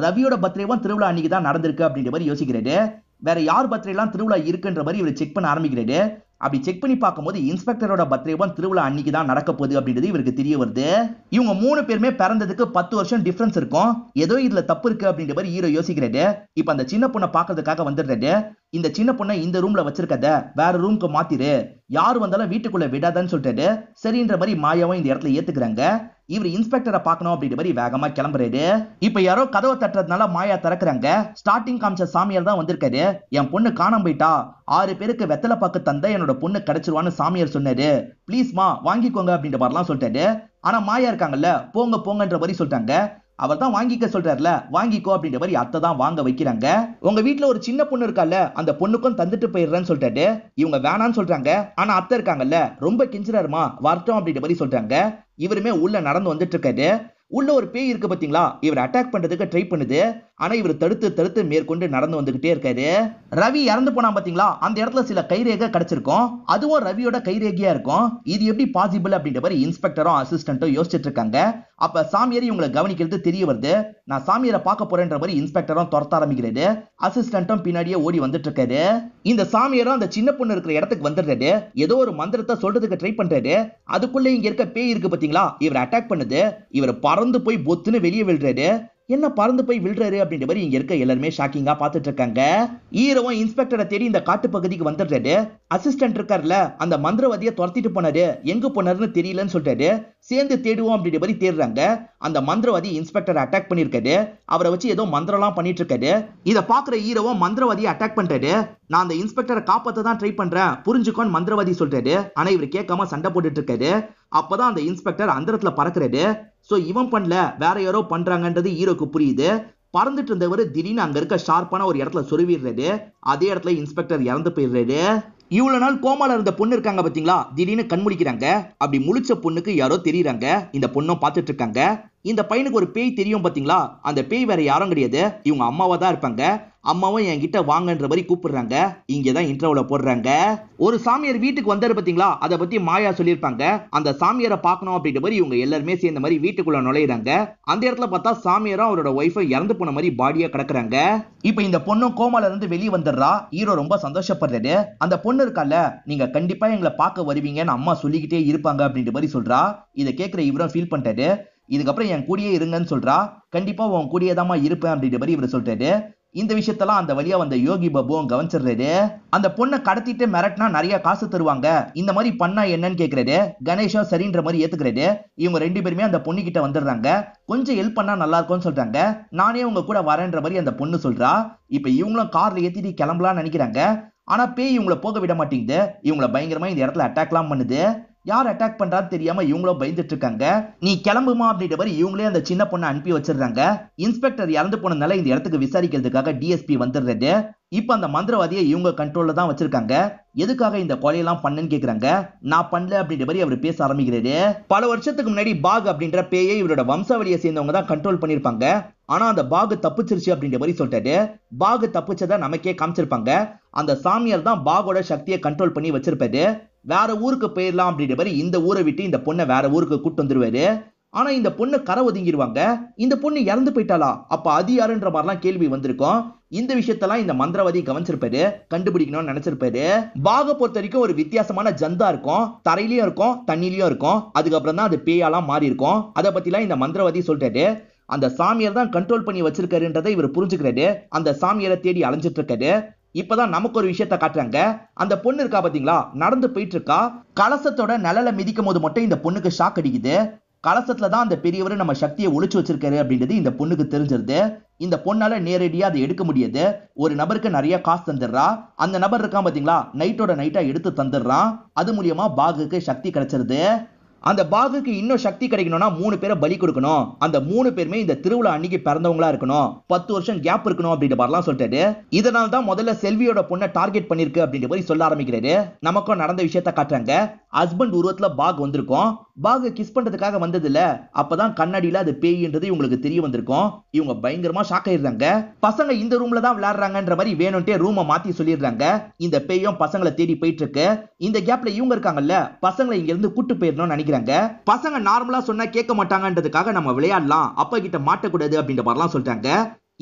ரவியோட பர்த்டேவும் திருவிழா அன்னைக்கு தான் நடந்திருக்கு அப்படின்ற மாதிரி யோசிக்கிறாரு வேற யார் பர்த்டேலாம் திருவிழா இருக்குன்ற மாதிரி இவர் செக் பண்ண ஆரம்பிக்கிறாரு அப்படி செக் பண்ணி பார்க்கும்போது இன்ஸ்பெக்டரோட பர்த்டேவும் திருவிழா அன்னைக்கு தான் நடக்க போகுது அப்படின்றது இவருக்கு தெரிய வருது இவங்க மூணு பேருமே பிறந்ததுக்கு பத்து வருஷம் டிஃபரன்ஸ் இருக்கும் ஏதோ இதுல தப்பு இருக்கு அப்படின்ற மாதிரி ஹீரோ யோசிக்கிறாரு இப்ப அந்த சின்ன பொண்ணை பாக்குறதுக்காக வந்துடுறாரு இந்த சின்ன பொண்ணை இந்த ரூம்ல வச்சிருக்கத வேற ரூம்க்கு மாத்திரு யார் வந்தாலும் வீட்டுக்குள்ள விடாதான்னு சொல்லிட்டு சரின்ற மாதிரி மாயாவும் இந்த இடத்துல ஏத்துக்கிறாங்க இவர் இன்ஸ்பெக்டரை பார்க்கணும் அப்படின்ற மாதிரி வேகமா கிளம்புறாரு இப்ப யாரோ கதவை தட்டுறதுனால மாயா திறக்கிறாங்க ஸ்டார்டிங் காமிச்ச சாமியார் தான் வந்திருக்காரு என் பொண்ணு காணாம போயிட்டா ஆறு பேருக்கு வெத்தலை பாக்கு தந்த என்னோட பொண்ணு கிடைச்சிருவான்னு சாமியார் சொன்னாரு ப்ளீஸ்மா வாங்கிக்கோங்க அப்படின்ற மாதிரிலாம் சொல்லிட்டாரு ஆனா மாயா இருக்காங்கல்ல போங்க போங்கன்ற மாதிரி சொல்லிட்டாங்க அவர் தான் வாங்கிக்க சொல்றாருல வாங்கிக்கோ அப்படின்ற மாதிரி அத்தை தான் வாங்க வைக்கிறாங்க உங்க வீட்டுல ஒரு சின்ன பொண்ணு இருக்கால அந்த பொண்ணுக்கும் தந்துட்டு போயிடுறேன்னு சொல்லிட்டு இவங்க வேணான்னு சொல்றாங்க ஆனா அத்தை இருக்காங்கல்ல ரொம்ப கெஞ்சுறாருமா வரட்டும் அப்படின்ற மாதிரி சொல்றாங்க இவருமே உள்ள நடந்து வந்துட்டு இருக்காரு உள்ள ஒரு பேய் இருக்கு பாத்தீங்களா இவர் அட்டாக் பண்றதுக்கு ட்ரை பண்ணுது ஆனால் இவர் தடுத்து தடுத்து மேற்கொண்டு நடந்து வந்துகிட்டே இருக்காரு ரவி இறந்து போனா பார்த்தீங்களா அந்த இடத்துல சில கைரேகை கிடைச்சிருக்கும் அதுவும் ரவியோட கைரேகையா இருக்கும் இது எப்படி பாசிபிள் அப்படின்ற மாதிரி இன்ஸ்பெக்டரும் அசிஸ்டன்ட்டும் யோசிச்சுட்டு இருக்காங்க அப்ப சாமியார் இவங்களை கவனிக்கிறது தெரிய வருது நான் சாமியரை பார்க்க போறேன்ற மாதிரி இன்ஸ்பெக்டரும் துரத்த ஆரம்பிக்கிறது அசிஸ்டன்ட்டும் பின்னாடியே ஓடி வந்துட்டு இருக்காரு இந்த சாமியாரும் அந்த சின்ன பொண்ணு இருக்கிற இடத்துக்கு வந்துடுறாரு ஏதோ ஒரு மந்திரத்தை சொல்றதுக்கு ட்ரை பண்றாரு அதுக்குள்ள இங்க இருக்க பேய் இருக்கு பாத்தீங்களா இவர் அட்டாக் பண்ணுது இவர் பறந்து போய் பொத்துன்னு வெளியே விழுறாரு என்ன பறந்து போய் விழுறாரு அப்படின்ற மாதிரி இங்க இருக்க எல்லாருமே ஷாக்கிங்கா பாத்துட்டு இருக்காங்க ஈரவும் இன்ஸ்பெக்டரை தேடி இந்த காட்டு பகுதிக்கு வந்துடுறாரு அசிஸ்டன்ட் இருக்காருல்ல அந்த மந்திரவாதிய துரத்திட்டு போனாரு எங்க போனாருன்னு தெரியலன்னு சொல்றாரு சேர்ந்து தேடுவோம் அப்படின்ற மாதிரி தேடுறாங்க அந்த மந்திரவாதி இன்ஸ்பெக்டர் அட்டாக் பண்ணிருக்காரு அவரை வச்சு ஏதோ மந்திரம்லாம் பண்ணிட்டு இருக்காரு இதை பாக்குற ஈரவும் மந்திரவாதியை அட்டாக் பண்றாரு நான் அந்த இன்ஸ்பெக்டரை காப்பாத்த தான் ட்ரை பண்றேன் புரிஞ்சுக்கோன்னு மந்திரவாதி சொல்றாரு ஆனா இவர் கேட்காம சண்டை போட்டுட்டு இருக்காரு அப்பதான் அந்த இன்ஸ்பெக்டர் அந்த இடத்துல பறக்கிறாரு ஸோ இவன் பண்ணல வேற யாரோ பண்றாங்கன்றது ஹீரோக்கு புரியுது பறந்துட்டு இருந்தவர் திடீர்னு அங்க இருக்க ஷார்ப்பான ஒரு இடத்துல சொருவிடுறது அதே இடத்துல இன்ஸ்பெக்டர் இறந்து போயிடுறது இவ்வளவு நாள் கோமால இருந்த பொண்ணு இருக்காங்க பாத்தீங்களா திடீர்னு கண் முடிக்கிறாங்க அப்படி முழிச்ச பொண்ணுக்கு யாரோ தெரியுறாங்க இந்த பொண்ணும் பார்த்துட்டு இருக்காங்க இந்த பையனுக்கு ஒரு பேய் தெரியும் பாத்தீங்களா அந்த பேய் வேற யாரும் கிடையாது இவங்க அம்மாவா தான் இருப்பாங்க அம்மாவும் என் கிட்ட வாங்கன்ற மாதிரி கூப்பிடுறாங்க இங்கே தான் இன்டர்வியூல போடுறாங்க ஒரு சாமியார் வீட்டுக்கு வந்தாரு பாத்தீங்களா அதை பத்தி மாயா சொல்லியிருப்பாங்க அந்த சாமியாரை பார்க்கணும் அப்படின்ற மாதிரி இவங்க எல்லாருமே சேர்ந்த மாதிரி வீட்டுக்குள்ள நுழையிறாங்க அந்த இடத்துல பார்த்தா சாமியாரும் அவரோட ஒய்ஃபை இறந்து போன மாதிரி பாடியா கிடக்குறாங்க இப்போ இந்த பொண்ணும் கோமால இருந்து வெளியே வந்துடுறா ஹீரோ ரொம்ப சந்தோஷப்படுறாரு அந்த பொண்ணு இருக்கால நீங்க கண்டிப்பா எங்களை பார்க்க வருவீங்கன்னு அம்மா சொல்லிக்கிட்டே இருப்பாங்க அப்படின்ற மாதிரி சொல்றா இதை கேட்கிற இவரும் ஃபீல் பண்ணிட்டாரு இதுக்கப்புறம் என் கூடியே இருங்கன்னு சொல்றா கண்டிப்பா உன் கூடியதாமா இருப்பேன் அப்படின்ற மாதிரி இவர் சொல்றாரு இந்த விஷயத்தெல்லாம் அந்த வழியா வந்த யோகி பாபுவும் கவனிச்சிடுறது அந்த பொண்ணை கடத்திட்டு மிரட்டினா நிறைய காசு தருவாங்க இந்த மாதிரி பண்ணா என்னன்னு கேட்கறது கணேஷா சரின்ற மாதிரி ஏத்துக்கிறது இவங்க ரெண்டு பேருமே அந்த பொண்ணு கிட்ட வந்துடுறாங்க கொஞ்சம் ஹெல்ப் பண்ணா நல்லா இருக்கும்னு சொல்றாங்க நானே உங்க கூட வரேன்ற மாதிரி அந்த பொண்ணு சொல்றா இப்ப இவங்களும் கார்ல ஏத்திட்டு கிளம்பலாம்னு நினைக்கிறாங்க ஆனா பேய் இவங்களை போக விட மாட்டேங்குது இவங்களை பயங்கரமா இந்த இடத்துல அட்டாக்லாம் பண்ணுது யார் அட்டாக் பண்றாரு தெரியாம இவங்களும் பயந்துட்டு இருக்காங்க நீ கிளம்புமா அப்படின்ற மாதிரி இவங்களே அந்த சின்ன பொண்ணை அனுப்பி வச்சிடுறாங்க இன்ஸ்பெக்டர் இறந்து போனதுனால இந்த இடத்துக்கு விசாரிக்கிறதுக்காக டிஎஸ்பி வந்துடுறது இப்ப அந்த மந்திரவாதியை இவங்க கண்ட்ரோல்ல தான் வச்சிருக்காங்க எதுக்காக இந்த கொலையெல்லாம் பண்ணுன்னு கேக்குறாங்க நான் பண்ணல அப்படின்ற மாதிரி அவர் பேச ஆரம்பிக்கிறாரு பல வருஷத்துக்கு முன்னாடி பாக் அப்படின்ற பேயை இவரோட வம்சாவளியை சேர்ந்தவங்க தான் கண்ட்ரோல் பண்ணிருப்பாங்க ஆனா அந்த பாகு தப்பிச்சிருச்சு அப்படின்ற மாதிரி சொல்லிட்டாரு பாகு தப்பிச்சதை நமக்கே காமிச்சிருப்பாங்க அந்த சாமியார் தான் பாகோட சக்தியை கண்ட்ரோல் பண்ணி வச்சிருப்பாரு வேற ஊருக்கு போயிடலாம் அப்படின்ற மாதிரி இந்த ஊரை விட்டு இந்த பொண்ணை வேற ஊருக்கு கூட்டு வந்துருவாரு ஆனா இந்த பொண்ணு கரை ஒதுங்கிடுவாங்க இந்த பொண்ணு இறந்து போயிட்டாளா அப்ப அது யாருன்ற மாதிரிலாம் கேள்வி வந்திருக்கும் இந்த விஷயத்தெல்லாம் இந்த மந்திரவாதி கவனிச்சிருப்பாரு கண்டுபிடிக்கணும்னு நினைச்சிருப்பாரு பாக பொறுத்த வரைக்கும் ஒரு வித்தியாசமான ஜந்தா இருக்கும் தரையிலயும் இருக்கும் தண்ணிலயும் இருக்கும் அதுக்கப்புறம் தான் அது பேயாலாம் மாறி இருக்கும் அதை பத்திலாம் இந்த மந்திரவாதி சொல்லிட்டாரு அந்த சாமியார் தான் கண்ட்ரோல் பண்ணி வச்சிருக்காருன்றதை இவர் புரிஞ்சுக்கிறாரு அந்த சாமியரை தேடி அலைஞ்சிட்டு இருக்காரு இப்பதான் நமக்கு ஒரு விஷயத்த காட்டுறாங்க அந்த பொண்ணு இருக்கா பாத்தீங்களா நடந்து போயிட்டு இருக்கா கலசத்தோட நிழல மிதிக்கும் போது மட்டும் இந்த பொண்ணுக்கு ஷாக் அடிக்குது கலசத்துல தான் அந்த பெரியவர் நம்ம சக்தியை ஒழிச்சு வச்சிருக்காரு அப்படின்றது இந்த பொண்ணுக்கு தெரிஞ்சிருது இந்த பொண்ணால நேரடியா அதை எடுக்க முடியாது ஒரு நபருக்கு நிறைய காசு தந்துடுறா அந்த நபர் இருக்கான் பாத்தீங்களா நைட்டோட நைட்டா எடுத்து தந்துடுறான் அது மூலியமா பாகுக்கு சக்தி கிடைச்சிருது அந்த பாகுக்கு இன்னும் சக்தி கிடைக்கணும்னா மூணு பேரை பலி கொடுக்கணும் அந்த மூணு பேருமே இந்த திருவிழா அன்னைக்கு பிறந்தவங்களா இருக்கணும் பத்து வருஷம் கேப் இருக்கணும் அப்படின்ற மாதிரி சொல்லிட்டாரு இதனால தான் முதல்ல செல்வியோட பொண்ணை டார்கெட் பண்ணிருக்கு அப்படின்ற மாதிரி சொல்ல ஆரம்பிக்கிறாரு நமக்கும் நடந்த விஷயத்த காட்டுறாங்க ஹஸ்பண்ட் உருவத்துல பாக் வந்திருக்கும் பாகு கிஸ் பண்றதுக்காக வந்தது இல்ல அப்பதான் கண்ணாடியில அது பேயின்றது இவங்களுக்கு தெரிய வந்திருக்கும் இவங்க பயங்கரமா ஷாக் ஆயிடுறாங்க பசங்க இந்த ரூம்ல தான் விளையாடுறாங்கன்ற மாதிரி வேணும்ட்டே ரூமை மாத்தி சொல்லிடுறாங்க இந்த பேயும் பசங்களை தேடி போயிட்டு இருக்கு இந்த கேப்ல இவங்க இருக்காங்கல்ல பசங்களை இங்க இருந்து கூட்டு போயிடணும்னு நினைக்கிறாங்க பசங்க நார்மலா சொன்னா கேட்க மாட்டாங்கன்றதுக்காக நம்ம விளையாடலாம் அப்பா கிட்ட மாட்டக்கூடாது அப்படின்ற மாதிரிலாம் சொல்றாங்க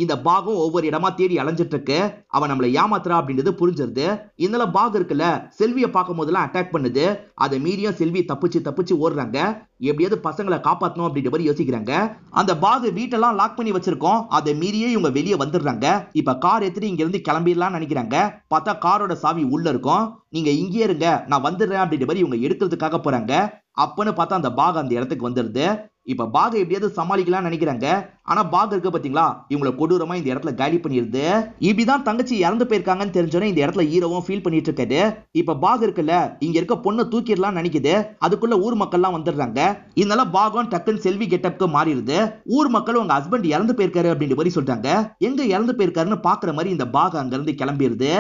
இந்த பாகம் ஒவ்வொரு இடமா தேடி அலைஞ்சிட்டு இருக்கு அவன் நம்மளை ஏமாத்துறா அப்படின்றது புரிஞ்சிருது இதனால பாக் இருக்குல்ல செல்விய பார்க்கும் போதெல்லாம் அட்டாக் பண்ணுது அதை மீறியும் செல்வி தப்பிச்சு தப்பிச்சு ஓடுறாங்க எப்படியாவது பசங்களை காப்பாற்றணும் அப்படின்ற மாதிரி யோசிக்கிறாங்க அந்த பாகு வீட்டெல்லாம் லாக் பண்ணி வச்சிருக்கோம் அதை மீறியே இவங்க வெளியே வந்துடுறாங்க இப்ப கார் எத்திரி இங்க இருந்து கிளம்பிடலாம்னு நினைக்கிறாங்க பார்த்தா காரோட சாவி உள்ள இருக்கும் நீங்க இங்கேயே இருங்க நான் வந்துடுறேன் அப்படின்ற மாதிரி இவங்க எடுக்கிறதுக்காக போறாங்க அப்பன்னு பார்த்தா அந்த பாக அந்த இடத்துக்கு வந்துடுது இப்ப பாக எப்படியாவது சமாளிக்கலாம்னு நினைக்கிறாங்க ஆனா பாக் இருக்க பார்த்தீங்களா இவங்களை கொடூரமாக இந்த இடத்துல காலி பண்ணிருது இப்படிதான் தான் தங்கச்சி இறந்து போயிருக்காங்கன்னு தெரிஞ்சோன்னே இந்த இடத்துல ஈரவும் ஃபீல் பண்ணிட்டு இருக்காரு இப்போ பாக் இருக்குல்ல இங்கே இருக்க பொண்ணை தூக்கிடலாம்னு நினைக்குது அதுக்குள்ள ஊர் மக்கள் எல்லாம் வந்துடுறாங்க இதனால பாகம் டக்குன்னு செல்வி கெட்டப்க்கு மாறிடுது ஊர் மக்கள் உங்க ஹஸ்பண்ட் இறந்து போயிருக்காரு அப்படின்ற மாதிரி சொல்றாங்க எங்க இறந்து போயிருக்காருன்னு பாக்குற மாதிரி இந்த பாக் அங்கிருந்து கிளம்பிடுது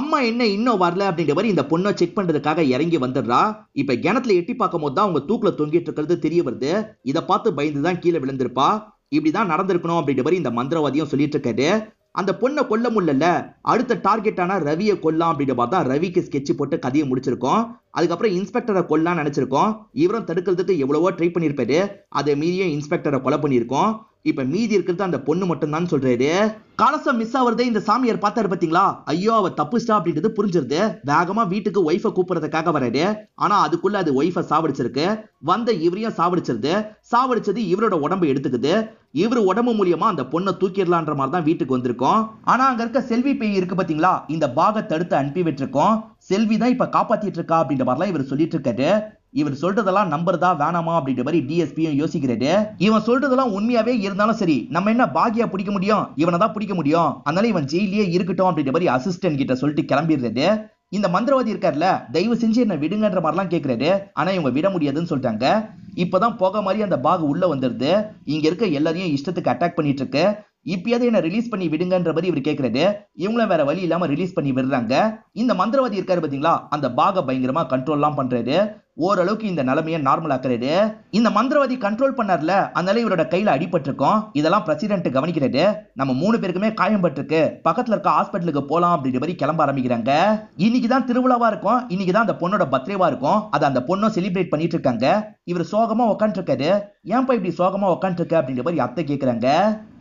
அம்மா என்ன இன்னும் வரல அப்படின்ற மாதிரி இந்த பொண்ணை செக் பண்றதுக்காக இறங்கி வந்துடுறா இப்ப கிணத்துல எட்டி பார்க்கும் போது தான் அவங்க தூக்குல தொங்கிட்டு இருக்கிறது தெரிய வருது இதை பார்த்து பயந்துதான் கீழே விழுந்திருப்பா இப்படிதான் நடந்திருக்கணும் அப்படின்ற மாதிரி இந்த மந்திரவாதியும் சொல்லிட்டு இருக்காரு அந்த பொண்ணை கொல்ல முடியல அடுத்த டார்கெட்டான ரவியை கொல்லாம் அப்படின்ற பார்த்தா ரவிக்கு ஸ்கெட்ச் போட்டு கதையை முடிச்சிருக்கோம் அதுக்கப்புறம் இன்ஸ்பெக்டரை கொல்லான்னு நினைச்சிருக்கோம் இவரும் தடுக்கிறதுக்கு எவ்வளவோ ட்ரை பண்ணியிருப்பாரு அதை மீறியும் இன்ஸ்பெக்டரை கொலை பண்ணியிருக்கோம் இப்ப மீதி இருக்கிறது அந்த பொண்ணு மட்டும் தான் சொல்றாரு கலசம் மிஸ் ஆகுறதே இந்த சாமியார் பார்த்தாரு பாத்தீங்களா ஐயோ அவ தப்புஸ்டா அப்படின்றது புரிஞ்சிருது வேகமா வீட்டுக்கு ஒய்ஃபை கூப்பிடுறதுக்காக வராரு ஆனா அதுக்குள்ள அது ஒய்ஃபை சாவடிச்சிருக்கு வந்த இவரையும் சாவடிச்சிருது சாவடிச்சது இவரோட உடம்பு எடுத்துக்குது இவர் உடம்பு மூலியமா அந்த பொண்ணை தூக்கிடலான்ற மாதிரி தான் வீட்டுக்கு வந்திருக்கோம் ஆனா அங்க இருக்க செல்வி பேய் இருக்கு பாத்தீங்களா இந்த பாகத்தை தடுத்து அனுப்பி விட்டுருக்கோம் செல்வி தான் இப்ப காப்பாத்திட்டு இருக்கா அப்படின்ற மாதிரிலாம் இவர் சொல்லிட்டு இருக்காரு இவர் சொல்றதெல்லாம் நம்புறதா வேணாமா அப்படின்ற மாதிரி டிஎஸ்பியும் யோசிக்கிறாரு இவன் சொல்றதெல்லாம் உண்மையாவே இருந்தாலும் சரி நம்ம என்ன பாகியா பிடிக்க முடியும் இவனை தான் பிடிக்க முடியும் அதனால இவன் ஜெயிலே இருக்கட்டும் அப்படின்ற மாதிரி அசிஸ்டன்ட் கிட்ட சொல்லிட்டு கிளம்பிடுறது இந்த மந்திரவாதி இருக்கார்ல தயவு செஞ்சு என்ன விடுங்கன்ற மாதிரிலாம் கேட்கிறாரு ஆனா இவங்க விட முடியாதுன்னு சொல்லிட்டாங்க இப்பதான் போக மாதிரி அந்த பாகு உள்ள வந்துருது இங்க இருக்க எல்லாரையும் இஷ்டத்துக்கு அட்டாக் பண்ணிட்டு இருக்கு இப்பயாவது என்ன ரிலீஸ் பண்ணி விடுங்கன்ற மாதிரி இவர் கேட்கறாரு இவங்களும் வேற வழி இல்லாம ரிலீஸ் பண்ணி விடுறாங்க இந்த மந்திரவாதி இருக்காரு பாத்தீங்களா அந்த பாக பயங்கரமா கண்ட்ரோல்லாம் பண்றாரு ஓரளவுக்கு இந்த நிலைமையை நார்மல் இந்த மந்திரவாதி கண்ட்ரோல் பண்ணார்ல அதனால இவரோட கையில அடிபட்டிருக்கோம் இதெல்லாம் பிரசிடென்ட் கவனிக்கிறது நம்ம மூணு பேருக்குமே காயம் பட்டிருக்கு பக்கத்துல இருக்க ஹாஸ்பிட்டலுக்கு போலாம் அப்படின்ற மாதிரி கிளம்ப ஆரம்பிக்கிறாங்க இன்னைக்குதான் திருவிழாவா இருக்கும் இன்னைக்கு தான் அந்த பொண்ணோட பர்த்டேவா இருக்கும் அதை அந்த பொண்ணும் செலிப்ரேட் பண்ணிட்டு இருக்காங்க இவர் சோகமா உட்காந்துருக்காரு ஏன்பா இப்படி சோகமா உட்காந்துருக்க அப்படின்ற மாதிரி அத்தை கேட்கிறாங்க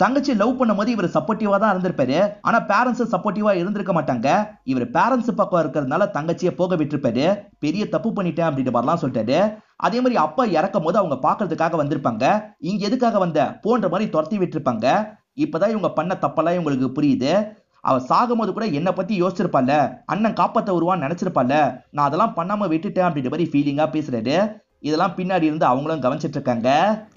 தங்கச்சி லவ் பண்ணும் போது இவர் சப்போர்ட்டிவா தான் இருந்திருப்பாரு ஆனா பேரண்ட்ஸ் சப்போர்ட்டிவா இருந்திருக்க மாட்டாங்க இவர் பேரண்ட்ஸ் பக்கம் இருக்கிறதுனால தங்கச்சியை போக விட்டுருப்பாரு பெரிய தப்பு பண்ணிட்டேன் அப்படின்ற வரலாம் சொல்லிட்டாரு அதே மாதிரி அப்பா இறக்கும் போது அவங்க பாக்குறதுக்காக வந்திருப்பாங்க இங்க எதுக்காக வந்த போன்ற மாதிரி துரத்தி விட்டுருப்பாங்க இப்பதான் இவங்க பண்ண தப்பெல்லாம் இவங்களுக்கு புரியுது அவ சாகும்போது கூட என்னை பத்தி யோசிச்சிருப்பால அண்ணன் காப்பாத்த வருவான்னு நினைச்சிருப்பால நான் அதெல்லாம் பண்ணாம விட்டுட்டேன் அப்படின்ற மாதிரி ஃபீலிங்கா பேசுறாரு இதெல்லாம் பின்னாடி இருந்து அவங்களும் கவனிச்சிட்டு இருக்காங்க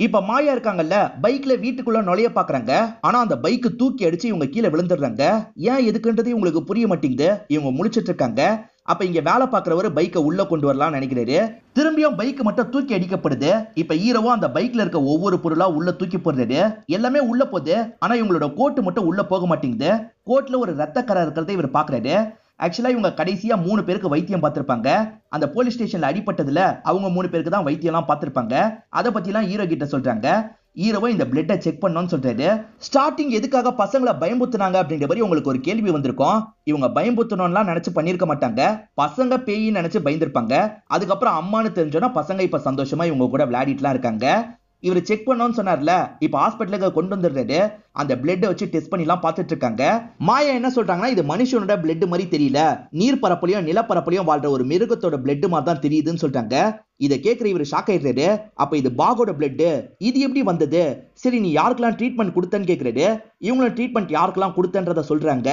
இப்ப மாயா இருக்காங்கல்ல பைக்ல வீட்டுக்குள்ள நுழைய பாக்குறாங்க ஆனா அந்த பைக்கு தூக்கி அடிச்சு இவங்க கீழே விழுந்துடுறாங்க ஏன் எதுக்குன்றது இவங்களுக்கு புரிய மாட்டேங்குது இவங்க முழிச்சிட்டு இருக்காங்க அப்ப இங்க வேலை பார்க்குறவர் பைக்கை உள்ள கொண்டு வரலாம்னு நினைக்கிறாரு திரும்பியும் பைக் மட்டும் தூக்கி அடிக்கப்படுது இப்ப ஹீரோவா அந்த பைக்ல இருக்க ஒவ்வொரு பொருளா உள்ள தூக்கி போடுறாரு எல்லாமே உள்ள போகுது ஆனா இவங்களோட கோட்டு மட்டும் உள்ள போக மாட்டேங்குது கோட்ல ஒரு ரத்த கரை இருக்கிறத இவர் பாக்குறாரு ஆக்சுவலா இவங்க கடைசியா மூணு பேருக்கு வைத்தியம் பார்த்திருப்பாங்க அந்த போலீஸ் ஸ்டேஷன்ல அடிப்பட்டதுல அவங்க மூணு பேருக்கு தான் வைத்தியம்லாம் பார்த்திருப்பாங்க அதை எல்லாம் ஹீரோ கிட்ட சொல்றாங்க ஈரவோ இந்த பிளட்டை செக் பண்ணோம்னு சொல்றாரு ஸ்டார்டிங் எதுக்காக பசங்களை பயமுத்துனாங்க அப்படின்ற மாதிரி உங்களுக்கு ஒரு கேள்வி வந்திருக்கும் இவங்க பயம்புத்தணும்லாம் நினைச்சு பண்ணிருக்க மாட்டாங்க பசங்க பேயின்னு நினைச்சு பயந்துருப்பாங்க அதுக்கப்புறம் அம்மானு தெரிஞ்சோன்னா பசங்க இப்ப சந்தோஷமா இவங்க கூட விளையாடிட்டுலாம் இருக்காங்க இவர் செக் பண்ணோன்னு சொன்னார்ல இப்போ ஹாஸ்பிட்டலுக்கு கொண்டு வந்துடுறாரு அந்த பிளட்டை வச்சு டெஸ்ட் பண்ணிலாம் பார்த்துட்டு இருக்காங்க மாயா என்ன சொல்றாங்கன்னா இது மனுஷனோட பிளட் மாதிரி தெரியல நீர் பரப்புலையும் நிலப்பரப்புலையும் வாழ்ற ஒரு மிருகத்தோட பிளட் மாதிரி தான் தெரியுதுன்னு சொல்றாங்க இதை கேட்குற இவர் ஷாக் ஆயிடுறாரு அப்போ இது பாகோட பிளட் இது எப்படி வந்தது சரி நீ யாருக்கெல்லாம் ட்ரீட்மெண்ட் கொடுத்தன்னு கேட்குறாரு இவங்களும் ட்ரீட்மெண்ட் யாருக்கெல்லாம் கொடுத்தன்றத சொல்றாங்க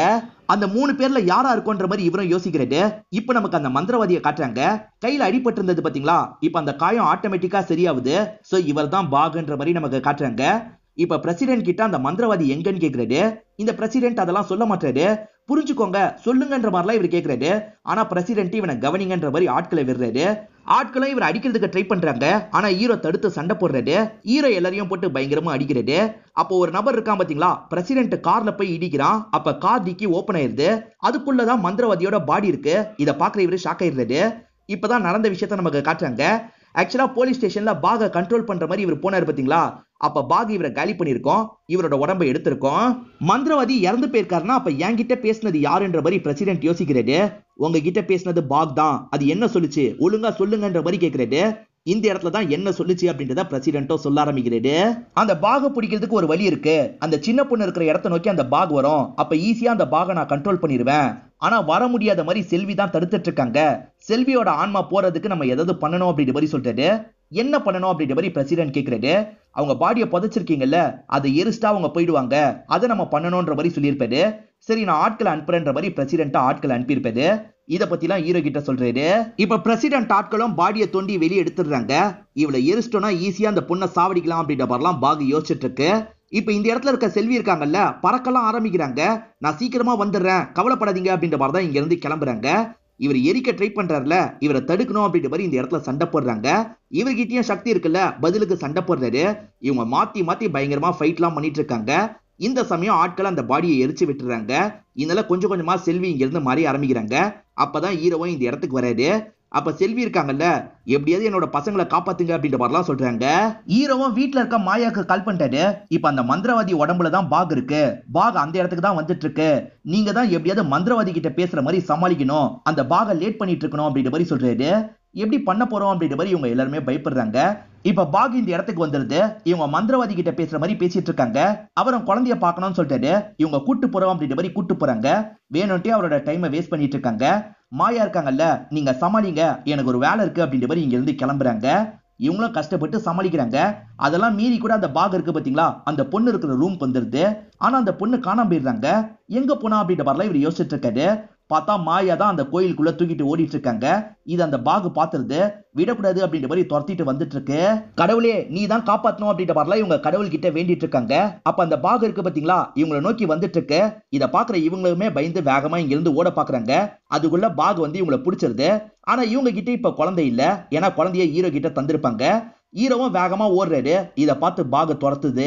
அந்த மூணு பேர்ல யாரா இருக்கும்ன்ற மாதிரி இவரும் யோசிக்கிறாரு இப்போ நமக்கு அந்த மந்திரவாதியை காட்டுறாங்க கையில் அடிபட்டு இருந்தது பாத்தீங்களா இப்போ அந்த காயம் ஆட்டோமேட்டிக்கா சரியாகுது ஸோ இவர் தான் பாகுன்ற மாதிரி நமக்கு காட்டுறாங்க இப்ப பிரசிடென்ட் கிட்ட அந்த மந்திரவாதி எங்கன்னு கேக்குறாரு இந்த பிரசிடென்ட் அதெல்லாம் சொல்ல மாட்டாரு புரிஞ்சுக்கோங்க சொல்லுங்கன்ற மாதிரிலாம் இவர் கேக்குறாரு ஆனா பிரசிடென்ட் இவனை கவனிங்கன்ற மாதிரி ஆட்களை விடுறாரு ஆட்களும் இவர் அடிக்கிறதுக்கு ட்ரை பண்றாங்க ஆனா ஹீரோ தடுத்து சண்டை போடுறாரு ஹீரோ எல்லாரையும் போட்டு பயங்கரமா அடிக்கிறாரு அப்போ ஒரு நபர் இருக்கான் பாத்தீங்களா பிரசிடென்ட் கார்ல போய் இடிக்கிறான் அப்ப கார் டிக்கி ஓபன் ஆயிருது அதுக்குள்ளதான் மந்திரவாதியோட பாடி இருக்கு இதை பாக்குற இவரு ஷாக் ஆயிடுறாரு இப்பதான் நடந்த விஷயத்த நமக்கு காட்டுறாங்க ஆக்சுவலாக போலீஸ் ஸ்டேஷனில் பாகை கண்ட்ரோல் பண்ணுற மாதிரி இவர் போனார் பார்த்தீங்களா அப்போ பாக் இவரை காலி பண்ணியிருக்கோம் இவரோட உடம்பை எடுத்திருக்கோம் மந்திரவாதி இறந்து போயிருக்காருன்னா அப்போ என்கிட்ட பேசினது யாருன்ற மாதிரி பிரசிடென்ட் யோசிக்கிறாரு உங்ககிட்ட பேசினது பாக் தான் அது என்ன சொல்லுச்சு ஒழுங்கா சொல்லுங்கன்ற மாதிரி கேட்கிறாரு இந்த இடத்துல தான் என்ன சொல்லுச்சு அப்படின்றத பிரசிடென்ட்டோ சொல்ல ஆரம்பிக்கிறது அந்த பாக பிடிக்கிறதுக்கு ஒரு வழி இருக்கு அந்த சின்ன பொண்ணு இருக்கிற இடத்த நோக்கி அந்த பாக் வரும் அப்ப ஈஸியா அந்த பாக நான் கண்ட்ரோல் பண்ணிடுவேன் ஆனா வர முடியாத மாதிரி செல்வி தான் தடுத்துட்டு இருக்காங்க செல்வியோட ஆன்மா போறதுக்கு நம்ம ஏதாவது பண்ணணும் அப்படின்ற மாதிரி சொல்லிட்டு என்ன பண்ணணும் அப்படின்ற மாதிரி பிரசிடென்ட் கேட்கிறாரு அவங்க பாடியை புதைச்சிருக்கீங்கல்ல அதை எரிஸ்டா அவங்க போயிடுவாங்க அதை நம்ம பண்ணணும்ன்ற மாதிரி சொல்லியிருப்பாரு சரி நான் ஆட்களை அனுப்புறேன்ற மாதிரி பிரசிடென்ட்டா ஆட்களை அனுப்பியிருப்பாரு இதை எல்லாம் ஹீரோ கிட்ட சொல்றாரு இப்ப பிரசிடென்ட் ஆட்களும் பாடியை தோண்டி வெளியே எடுத்துடுறாங்க இவளை எரிச்சிட்டோம்னா ஈஸியா அந்த பொண்ணை சாவடிக்கலாம் அப்படின்ற மாதிரிலாம் பாகு யோசிச்சுட்டு இருக்கு இப்போ இந்த இடத்துல இருக்க செல்வி இருக்காங்கல்ல பறக்கலாம் ஆரம்பிக்கிறாங்க நான் சீக்கிரமா வந்துடுறேன் கவலைப்படாதீங்க அப்படின்ற மாதிரி தான் இங்கேருந்து கிளம்புறாங்க இவர் எரிக்க ட்ரை பண்றாருல இவரை தடுக்கணும் அப்படின்ற மாதிரி இந்த இடத்துல சண்டை போடுறாங்க இவர்கிட்டயும் சக்தி இருக்குல்ல பதிலுக்கு சண்டை போடுறாரு இவங்க மாத்தி மாத்தி பயங்கரமா ஃபைட்லாம் பண்ணிட்டு இருக்காங்க இந்த சமயம் ஆட்கள் அந்த பாடியை எரிச்சு விட்டுறாங்க இதனால கொஞ்சம் கொஞ்சமா செல்வி இங்கிருந்து மாறி ஆரம்பிக்கிறாங்க அப்பதான் ஹீரோவும் இந்த இடத்துக்கு வராரு அப்ப செல்வி இருக்காங்கல்ல எப்படியாவது என்னோட பசங்களை காப்பாத்துங்க அப்படின்ற மாதிரிலாம் சொல்றாங்க ஹீரோவும் வீட்டுல இருக்க மாயாக்கு கால் பண்ணிட்டாரு இப்ப அந்த மந்திரவாதி உடம்புல தான் பாக் இருக்கு பாக் அந்த இடத்துக்கு தான் வந்துட்டு இருக்கு நீங்க தான் எப்படியாவது மந்திரவாதி கிட்ட பேசுற மாதிரி சமாளிக்கணும் அந்த பாக லேட் பண்ணிட்டு இருக்கணும் அப்படின்ற மாதிரி சொல்றாரு எப்படி பண்ண போறோம் அப்படின்ற மாதிரி இவங்க எல்லாருமே பயப்படுறாங்க இப்ப பாக் இந்த இடத்துக்கு வந்துருது இவங்க மந்திரவாதி கிட்ட பேசுற மாதிரி பேசிட்டு இருக்காங்க அவரும் குழந்தைய பாக்கணும்னு சொல்லிட்டு இவங்க கூட்டு போறோம் அப்படின்ற மாதிரி கூட்டு போறாங்க வேணும்ட்டே அவரோட டைமை வேஸ்ட் பண்ணிட்டு இருக்காங்க மாயா இருக்காங்கல்ல நீங்க சமாளிங்க எனக்கு ஒரு வேலை இருக்கு அப்படின்ற மாதிரி இங்க இருந்து கிளம்புறாங்க இவங்களும் கஷ்டப்பட்டு சமாளிக்கிறாங்க அதெல்லாம் மீறி கூட அந்த பாக் இருக்கு பாத்தீங்களா அந்த பொண்ணு இருக்கிற ரூம் வந்துருது ஆனா அந்த பொண்ணு காணாம போயிருந்தாங்க எங்க போனா அப்படின்ற மாதிரிலாம் இவர் யோசிச்சுட்டு இருக்காரு பார்த்தா மாயா தான் அந்த கோயிலுக்குள்ள தூக்கிட்டு ஓடிட்டு இருக்காங்க இது அந்த பாகு பாத்துறது விடக்கூடாது அப்படின்ற மாதிரி துரத்திட்டு வந்துட்டு இருக்கு கடவுளே நீ தான் காப்பாத்தணும் அப்படின்ற மாதிரிலாம் இவங்க கடவுள் கிட்ட வேண்டிட்டு இருக்காங்க அப்ப அந்த பாகு இருக்கு பாத்தீங்களா இவங்களை நோக்கி வந்துட்டு இருக்கு இதை பாக்குற இவங்களுமே பயந்து வேகமா இங்க இருந்து ஓட பாக்குறாங்க அதுக்குள்ள பாகு வந்து இவங்களை பிடிச்சிருது ஆனா இவங்க கிட்ட இப்ப குழந்தை இல்ல ஏன்னா குழந்தைய ஹீரோ கிட்ட தந்திருப்பாங்க ஈரோவும் வேகமா ஓடுறாரு இதை பார்த்து பாக துரத்துது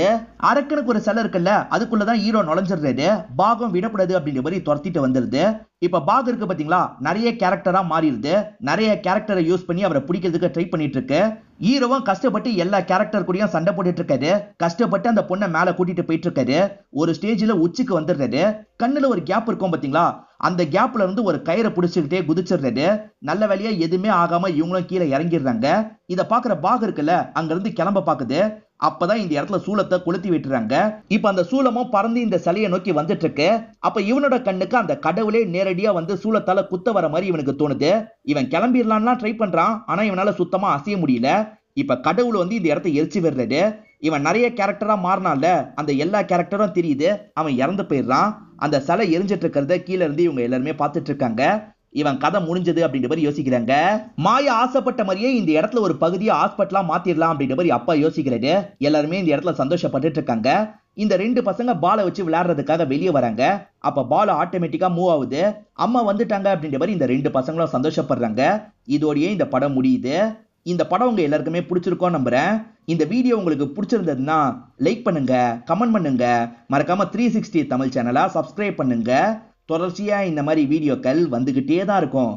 அரக்கனுக்கு ஒரு சிலை இருக்குல்ல அதுக்குள்ளதான் ஈரோ நுழைஞ்சிடுறாரு பாகம் விடப்படாது அப்படின்ற மாதிரி துரத்திட்டு வந்துருது இப்ப பாகு இருக்கு பாத்தீங்களா நிறைய கேரக்டரா மாறிடுது நிறைய கேரக்டரை யூஸ் பண்ணி அவரை பிடிக்கிறதுக்கு ட்ரை பண்ணிட்டு இருக்கு ஈரோவும் கஷ்டப்பட்டு எல்லா கேரக்டர் கூடயும் சண்டை போட்டுட்டு இருக்காரு கஷ்டப்பட்டு அந்த பொண்ணை மேல கூட்டிட்டு போயிட்டு இருக்காரு ஒரு ஸ்டேஜ்ல உச்சிக்கு வந்துடுறாரு கண்ணுல ஒரு கேப் இருக்கும் பாத்தீங்களா அந்த கேப்ல இருந்து ஒரு கயிறை பிடிச்சிக்கிட்டே குதிச்சிடுறது நல்ல வழியா எதுவுமே ஆகாம இவங்களும் கீழே இறங்கிடுறாங்க இதை பாக்குற பாக் இருக்குல்ல அங்க இருந்து கிளம்ப பாக்குது அப்பதான் இந்த இடத்துல சூளத்தை கொளுத்தி விட்டுறாங்க இப்ப அந்த சூளமும் பறந்து இந்த சிலையை நோக்கி வந்துட்டு இருக்கு அப்ப இவனோட கண்ணுக்கு அந்த கடவுளே நேரடியா வந்து சூளத்தால குத்த வர மாதிரி இவனுக்கு தோணுது இவன் கிளம்பிடலான்லாம் ட்ரை பண்றான் ஆனா இவனால சுத்தமா அசைய முடியல இப்ப கடவுள் வந்து இந்த இடத்த எரிச்சு விடுறது இவன் நிறைய கேரக்டரா மாறினால அந்த எல்லா கேரக்டரும் தெரியுது அவன் இறந்து போயிடுறான் அந்த சிலை எரிஞ்சிட்டு இருக்கிறத கீழே இருந்து இவங்க எல்லாருமே பார்த்துட்டு இருக்காங்க இவன் கதை முடிஞ்சது அப்படின்ற மாதிரி யோசிக்கிறாங்க மாயா ஆசைப்பட்ட மாதிரியே இந்த இடத்துல ஒரு பகுதியை ஹாஸ்பிட்டலா மாத்திரலாம் அப்படின்ற மாதிரி அப்பா யோசிக்கிறது எல்லாருமே இந்த இடத்துல சந்தோஷப்பட்டு இருக்காங்க இந்த ரெண்டு பசங்க பாலை வச்சு விளையாடுறதுக்காக வெளியே வராங்க அப்ப பால் ஆட்டோமேட்டிக்கா மூவ் ஆகுது அம்மா வந்துட்டாங்க அப்படின்ற மாதிரி இந்த ரெண்டு பசங்களும் சந்தோஷப்படுறாங்க இதோடய இந்த படம் முடியுது இந்த படம் உங்கள் எல்லாருக்குமே பிடிச்சிருக்கோம் நம்புகிறேன் இந்த வீடியோ உங்களுக்கு பிடிச்சிருந்ததுன்னா லைக் பண்ணுங்க கமெண்ட் பண்ணுங்க மறக்காம த்ரீ சிக்ஸ்டி தமிழ் சேனலாக சப்ஸ்கிரைப் பண்ணுங்க தொடர்ச்சியாக இந்த மாதிரி வீடியோக்கள் வந்துக்கிட்டே தான் இருக்கும்